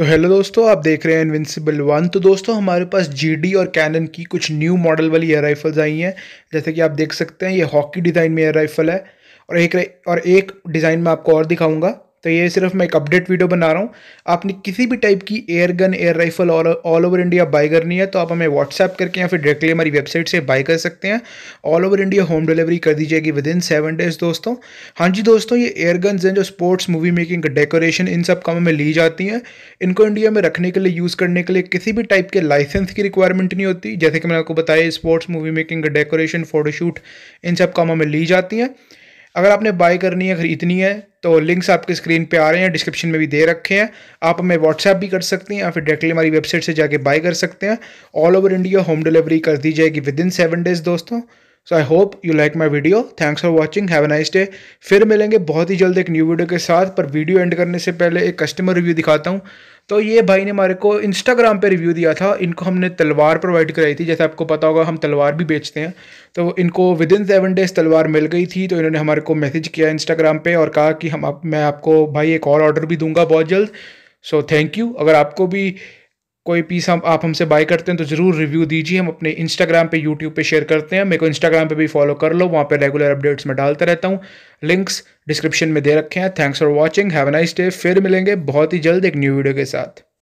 तो हेलो दोस्तों आप देख रहे हैं इनविंसिबल वन तो दोस्तों हमारे पास जीडी और कैनन की कुछ न्यू मॉडल वाली एयर राइफल्स आई हैं जैसे कि आप देख सकते हैं ये हॉकी डिज़ाइन में एयर राइफल है और एक और एक डिज़ाइन में आपको और दिखाऊंगा तो ये सिर्फ मैं एक अपडेट वीडियो बना रहा हूँ आपने किसी भी टाइप की air gun air rifle all over India buy करनी है तो आप हमें व्हाट्सएप करके या फिर डायरेक्टली हमारी वेबसाइट से बाई कर सकते हैं all over India home delivery कर दी जाएगी विद इन सेवन डेज दोस्तों हाँ जी दोस्तों ये एयर गन्स हैं जो स्पोर्ट्स मूवी मेकिंग डेकोरेशन इन सब कामों में ली जाती हैं इनको इंडिया में रखने के लिए यूज़ करने के लिए किसी भी टाइप के लाइसेंस की रिक्वायरमेंट नहीं होती जैसे कि मैंने आपको बताया sports movie making decoration photoshoot इन सब कामों में ली जाती हैं अगर आपने बाय करनी है खरीदनी है तो लिंक्स आपके स्क्रीन पे आ रहे हैं डिस्क्रिप्शन में भी दे रखे हैं आप हमें व्हाट्सएप भी कर सकते हैं या फिर डायरेक्टली हमारी वेबसाइट से जाके बाय कर सकते हैं all over India home delivery कर दी जाएगी विद इन सेवन डेज़ दोस्तों so I hope you like my video thanks for watching have nice day फिर मिलेंगे बहुत ही जल्द एक न्यू वीडियो के साथ पर वीडियो एंड करने से पहले एक कस्टमर रिव्यू दिखाता हूँ तो ये भाई ने हमारे को इंस्टाग्राम पे रिव्यू दिया था इनको हमने तलवार प्रोवाइड कराई थी जैसे आपको पता होगा हम तलवार भी बेचते हैं तो इनको विद इन सेवन डेज तलवार मिल गई थी तो इन्होंने हमारे को मैसेज किया इंस्टाग्राम पे और कहा कि हम आप मैं आपको भाई एक और ऑर्डर भी दूंगा बहुत जल्द सो थैंक यू अगर आपको भी कोई पीस हम आप हमसे बाय करते हैं तो ज़रूर रिव्यू दीजिए हम अपने इंस्टाग्राम पे यूट्यूब पे शेयर करते हैं मेरे को इंस्टाग्राम पे भी फॉलो कर लो वहाँ पे रेगुलर अपडेट्स में डालता रहता हूँ लिंक्स डिस्क्रिप्शन में दे रखे हैं thanks for watching have nice day फिर मिलेंगे बहुत ही जल्द एक न्यू वीडियो के साथ